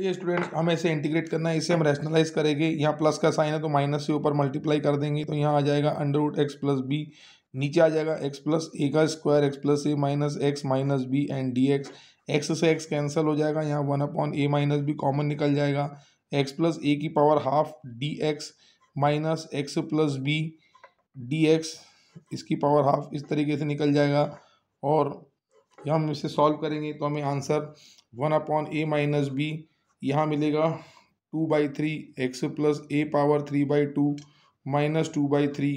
ये स्टूडेंट्स हमें इसे इंटीग्रेट करना है इसे हम रैशनलाइज करेंगे यहाँ प्लस का साइन है तो माइनस से ऊपर मल्टीप्लाई कर देंगे तो यहाँ आ जाएगा under root x plus b नीचे आ जाएगा एक्स प्लस ए का square x plus a minus x minus b and d x x से एक्स कैंसिल हो जाएगा यहाँ one upon a minus b common निकल जाएगा एक्स प्लस ए की power half d x minus x plus b d x इसकी power half इस तरीके से निकल जाएगा और हम इसे सॉल्व करेंगे तो हमें answer one upon a minus b यहाँ मिलेगा two by three x plus a power three by two minus two by three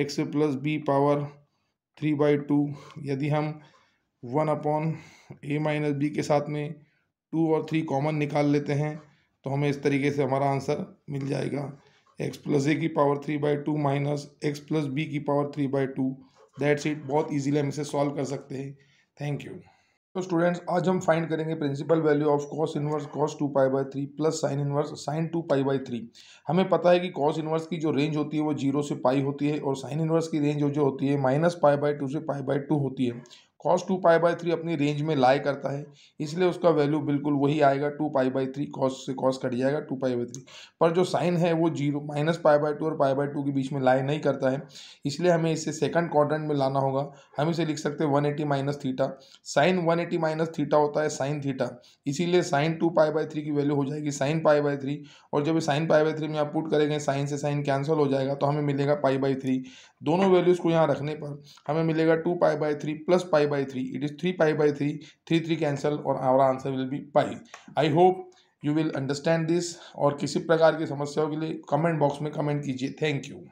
x plus b power three by two यदि हम one upon a minus b के साथ में to और three common निकाल लेते हैं तो हमें इस तरीके से हमारा आंसर मिल जाएगा एक्स प्लस ए की power three by two minus x plus b की power three by two that's it बहुत ईजीली हम इसे सॉल्व कर सकते हैं थैंक यू तो स्टूडेंट्स आज हम फाइंड करेंगे principal value of cos inverse cos two pi by three plus sine inverse sine two pi by three हमें पता है कि कॉस इनवर्स की जो रेंज होती है वो जीरो से पाई होती है और साइन इनवर्स की रेंज जो होती है माइनस पाई बाई टू से पाई बाई टू होती है cos two pi by three अपनी रेंज में लाई करता है इसलिए उसका वैल्यू बिल्कुल वही आएगा two pi by three cos से कॉस कट जाएगा टू पाई बाई थ्री पर जो साइन है वो zero minus pi by two और पाई बाई टू के बीच में लाई नहीं करता है इसलिए हमें इसे सेकंड क्वाड्रेंट में लाना होगा हम इसे लिख सकते हैं one eighty minus theta sine one eighty minus theta होता है साइन थीटा इसीलिए sine two pi by three की वैल्यू हो जाएगी साइन पाई बाई थ्री और जब साइन पाई बाई थ्री में आप पुट करेंगे साइन से साइन कैंसिल हो जाएगा तो हमें मिलेगा पाई बाई थ्री दोनों वैल्यूज़ को यहाँ रखने पर हमें मिलेगा two pi by three plus pi by 3 it is 3 pi by 3 3 3 cancel और our answer will be pi I hope you will understand this और किसी प्रकार की समस्याओं के लिए comment box में comment कीजिए thank you